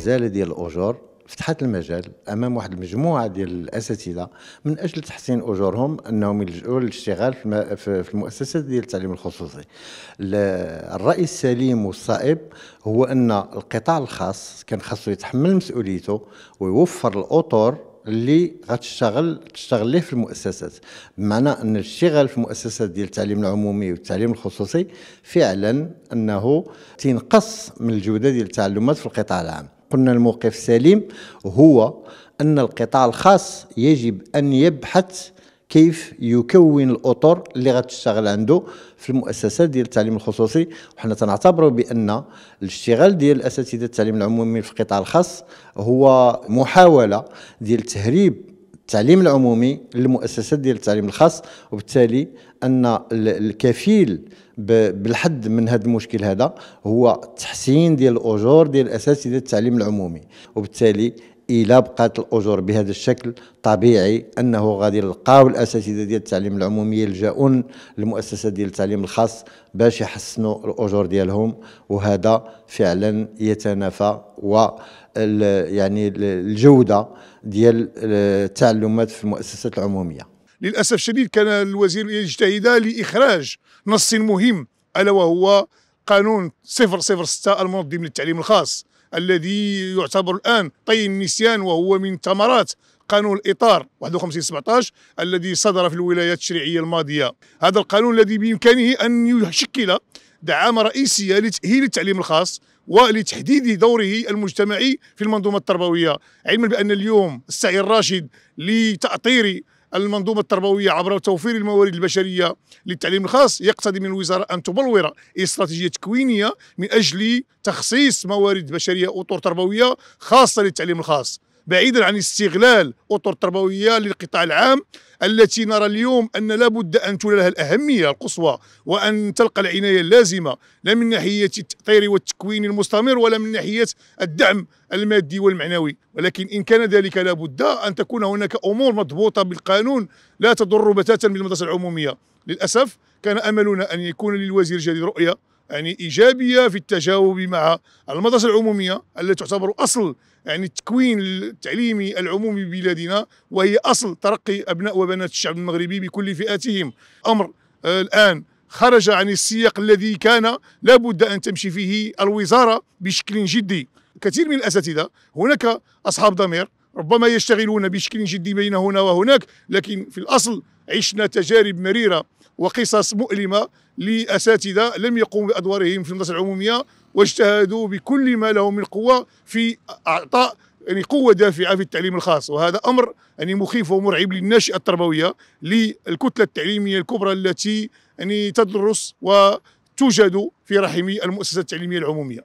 الغزاله ديال الاجور فتحت المجال امام واحد المجموعه ديال الاساتذه من اجل تحسين اجورهم انهم يلجؤوا للاشتغال في المؤسسات ديال التعليم الخصوصي الراي السليم والصائب هو ان القطاع الخاص كان خاصو يتحمل مسؤوليته ويوفر الاطر اللي غتشتغل تشتغل ليه في المؤسسات بمعنى ان الاشتغال في المؤسسات ديال التعليم العمومي والتعليم الخصوصي فعلا انه تنقص من الجوده ديال التعلمات في القطاع العام قلنا الموقف السليم هو أن القطاع الخاص يجب أن يبحث كيف يكون الاطر اللي غتشتغل عنده في المؤسسات ديال التعليم الخصوصي وحنا تنعتبروا بان الاشتغال ديال اساتذه التعليم العمومي في القطاع الخاص هو محاوله ديال تهريب التعليم العمومي للمؤسسات ديال التعليم الخاص وبالتالي ان الكفيل بالحد من هذا المشكل هذا هو تحسين ديال الاجور ديال الاساتذه التعليم العمومي وبالتالي الى بقات الاجور بهذا الشكل طبيعي انه غادي يلقاو الاساتذه ديال التعليم العمومي يلجاون للمؤسسه ديال التعليم الخاص باش يحسنوا الاجور ديالهم وهذا فعلا يتنافى و يعني الجوده ديال التعلمات في المؤسسات العموميه للاسف الشديد كان الوزير يجتهد لاخراج نص مهم الا وهو قانون 006 المنظم للتعليم الخاص الذي يعتبر الآن طي النسيان وهو من ثمرات قانون الاطار 51 17 الذي صدر في الولايات التشريعيه الماضيه هذا القانون الذي بامكانه ان يشكل دعامه رئيسيه لتاهيل التعليم الخاص ولتحديد دوره المجتمعي في المنظومه التربويه علما بان اليوم السعي الراشد لتاطير المنظومه التربويه عبر توفير الموارد البشريه للتعليم الخاص يقتضي من الوزاره ان تبلور استراتيجيه تكوينيه من اجل تخصيص موارد بشريه اطر تربويه خاصه للتعليم الخاص بعيدا عن استغلال اطر تربويه للقطاع العام التي نرى اليوم ان لابد ان تولى لها الاهميه القصوى وان تلقى العنايه اللازمه لا من ناحيه التاطير والتكوين المستمر ولا من ناحيه الدعم المادي والمعنوي ولكن ان كان ذلك لابد ان تكون هناك امور مضبوطه بالقانون لا تضر بتاتا بالمدرسه العموميه للاسف كان املنا ان يكون للوزير الجديد رؤيه يعني ايجابيه في التجاوب مع المدرسه العموميه التي تعتبر اصل يعني التكوين التعليمي العمومي ببلادنا وهي اصل ترقي ابناء وبنات الشعب المغربي بكل فئاتهم امر آه، الان خرج عن السياق الذي كان لابد ان تمشي فيه الوزاره بشكل جدي كثير من الاساتذه هناك اصحاب ضمير ربما يشتغلون بشكل جدي بين هنا وهناك لكن في الأصل عشنا تجارب مريرة وقصص مؤلمة لأساتذة لم يقوموا بأدوارهم في المدرسة العمومية واجتهدوا بكل ما لهم من قوة في أعطاء يعني قوة دافعة في التعليم الخاص وهذا أمر يعني مخيف ومرعب للناشئة التربوية للكتلة التعليمية الكبرى التي يعني تدرس وتوجد في رحم المؤسسة التعليمية العمومية